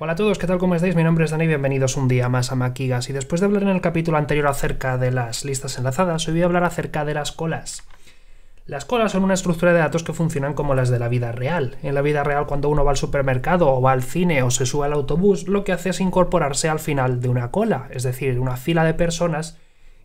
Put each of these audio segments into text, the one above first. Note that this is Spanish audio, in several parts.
Hola a todos, ¿qué tal? ¿Cómo estáis? Mi nombre es Dani, bienvenidos un día más a Maquigas. Y después de hablar en el capítulo anterior acerca de las listas enlazadas, hoy voy a hablar acerca de las colas. Las colas son una estructura de datos que funcionan como las de la vida real. En la vida real, cuando uno va al supermercado o va al cine o se sube al autobús, lo que hace es incorporarse al final de una cola, es decir, una fila de personas,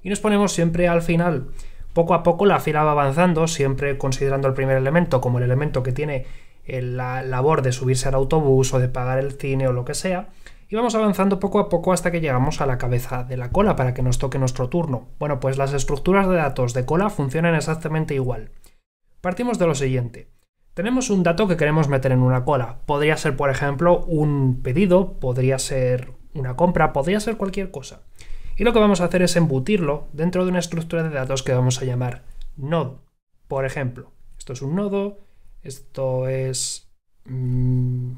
y nos ponemos siempre al final. Poco a poco la fila va avanzando, siempre considerando el primer elemento como el elemento que tiene eh, la labor de subirse al autobús o de pagar el cine o lo que sea, y vamos avanzando poco a poco hasta que llegamos a la cabeza de la cola para que nos toque nuestro turno. Bueno, pues las estructuras de datos de cola funcionan exactamente igual. Partimos de lo siguiente. Tenemos un dato que queremos meter en una cola. Podría ser, por ejemplo, un pedido, podría ser una compra, podría ser cualquier cosa. Y lo que vamos a hacer es embutirlo dentro de una estructura de datos que vamos a llamar nodo. Por ejemplo, esto es un nodo, esto es... Mm,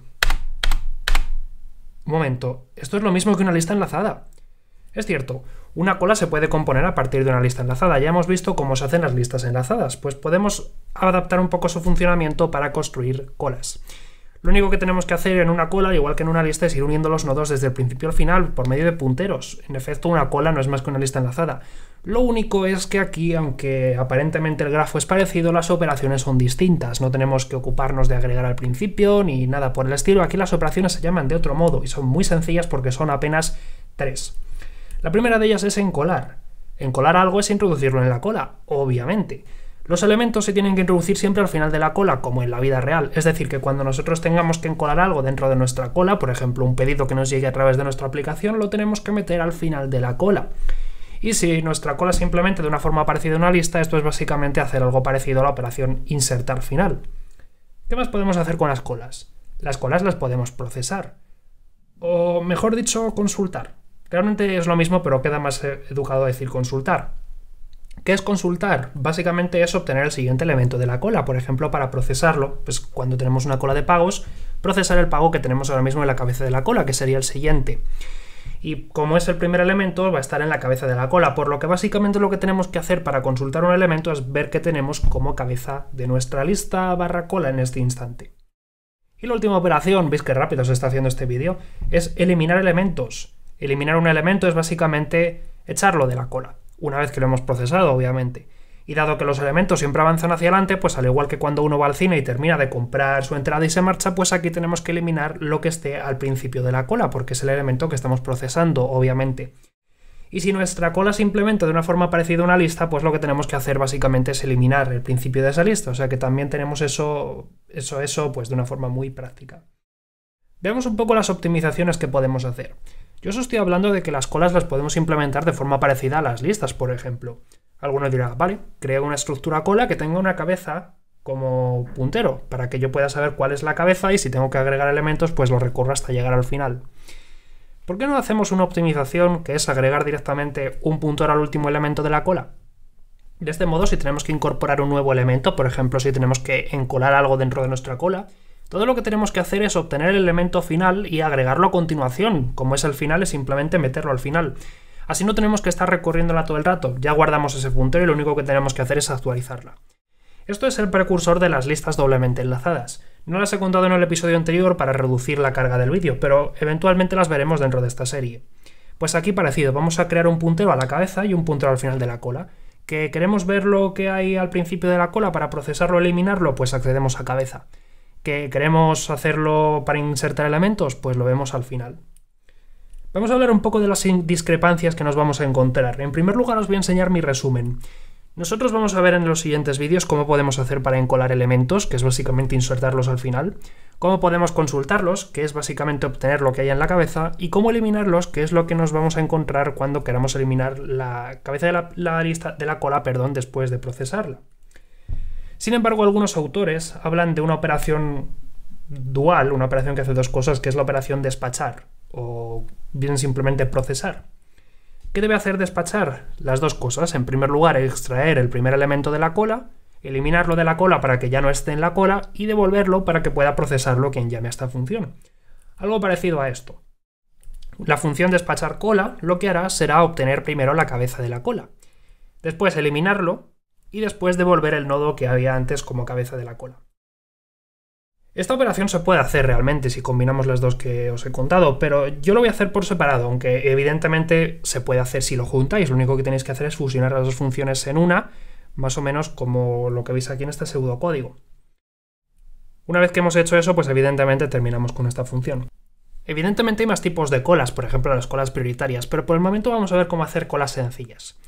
un momento, esto es lo mismo que una lista enlazada. Es cierto, una cola se puede componer a partir de una lista enlazada. Ya hemos visto cómo se hacen las listas enlazadas, pues podemos adaptar un poco su funcionamiento para construir colas. Lo único que tenemos que hacer en una cola, igual que en una lista, es ir uniendo los nodos desde el principio al final por medio de punteros. En efecto, una cola no es más que una lista enlazada. Lo único es que aquí, aunque aparentemente el grafo es parecido, las operaciones son distintas. No tenemos que ocuparnos de agregar al principio ni nada por el estilo. Aquí las operaciones se llaman de otro modo y son muy sencillas porque son apenas tres. La primera de ellas es encolar. Encolar algo es introducirlo en la cola, obviamente. Los elementos se tienen que introducir siempre al final de la cola, como en la vida real. Es decir, que cuando nosotros tengamos que encolar algo dentro de nuestra cola, por ejemplo, un pedido que nos llegue a través de nuestra aplicación, lo tenemos que meter al final de la cola. Y si nuestra cola simplemente de una forma parecida a una lista, esto es básicamente hacer algo parecido a la operación insertar final. ¿Qué más podemos hacer con las colas? Las colas las podemos procesar. O mejor dicho, consultar. Realmente es lo mismo, pero queda más eh, educado decir consultar. ¿Qué es consultar? Básicamente es obtener el siguiente elemento de la cola, por ejemplo, para procesarlo, pues cuando tenemos una cola de pagos, procesar el pago que tenemos ahora mismo en la cabeza de la cola, que sería el siguiente. Y como es el primer elemento, va a estar en la cabeza de la cola, por lo que básicamente lo que tenemos que hacer para consultar un elemento es ver qué tenemos como cabeza de nuestra lista barra cola en este instante. Y la última operación, veis que rápido se está haciendo este vídeo, es eliminar elementos. Eliminar un elemento es básicamente echarlo de la cola una vez que lo hemos procesado, obviamente. Y dado que los elementos siempre avanzan hacia adelante, pues al igual que cuando uno va al cine y termina de comprar su entrada y se marcha, pues aquí tenemos que eliminar lo que esté al principio de la cola, porque es el elemento que estamos procesando, obviamente. Y si nuestra cola se implementa de una forma parecida a una lista, pues lo que tenemos que hacer básicamente es eliminar el principio de esa lista. O sea que también tenemos eso, eso, eso, pues de una forma muy práctica. Veamos un poco las optimizaciones que podemos hacer. Yo os estoy hablando de que las colas las podemos implementar de forma parecida a las listas, por ejemplo. Algunos dirán, vale, crea una estructura cola que tenga una cabeza como puntero, para que yo pueda saber cuál es la cabeza y si tengo que agregar elementos, pues lo recorro hasta llegar al final. ¿Por qué no hacemos una optimización que es agregar directamente un puntero al último elemento de la cola? De este modo, si tenemos que incorporar un nuevo elemento, por ejemplo, si tenemos que encolar algo dentro de nuestra cola, todo lo que tenemos que hacer es obtener el elemento final y agregarlo a continuación. Como es el final, es simplemente meterlo al final. Así no tenemos que estar recorriéndola todo el rato. Ya guardamos ese puntero y lo único que tenemos que hacer es actualizarla. Esto es el precursor de las listas doblemente enlazadas. No las he contado en el episodio anterior para reducir la carga del vídeo, pero eventualmente las veremos dentro de esta serie. Pues aquí parecido, vamos a crear un puntero a la cabeza y un puntero al final de la cola. ¿Que queremos ver lo que hay al principio de la cola para procesarlo o eliminarlo? Pues accedemos a cabeza. ¿Que queremos hacerlo para insertar elementos? Pues lo vemos al final. Vamos a hablar un poco de las discrepancias que nos vamos a encontrar. En primer lugar os voy a enseñar mi resumen. Nosotros vamos a ver en los siguientes vídeos cómo podemos hacer para encolar elementos, que es básicamente insertarlos al final, cómo podemos consultarlos, que es básicamente obtener lo que hay en la cabeza, y cómo eliminarlos, que es lo que nos vamos a encontrar cuando queramos eliminar la cabeza de la, lista de la cola, perdón, después de procesarla. Sin embargo, algunos autores hablan de una operación dual, una operación que hace dos cosas, que es la operación despachar o bien simplemente procesar. ¿Qué debe hacer despachar? Las dos cosas. En primer lugar, extraer el primer elemento de la cola, eliminarlo de la cola para que ya no esté en la cola y devolverlo para que pueda procesarlo quien llame a esta función. Algo parecido a esto. La función despachar cola lo que hará será obtener primero la cabeza de la cola. Después eliminarlo y después devolver el nodo que había antes como cabeza de la cola. Esta operación se puede hacer realmente si combinamos las dos que os he contado, pero yo lo voy a hacer por separado, aunque evidentemente se puede hacer si lo juntáis, lo único que tenéis que hacer es fusionar las dos funciones en una, más o menos como lo que veis aquí en este pseudocódigo. Una vez que hemos hecho eso, pues evidentemente terminamos con esta función. Evidentemente hay más tipos de colas, por ejemplo las colas prioritarias, pero por el momento vamos a ver cómo hacer colas sencillas.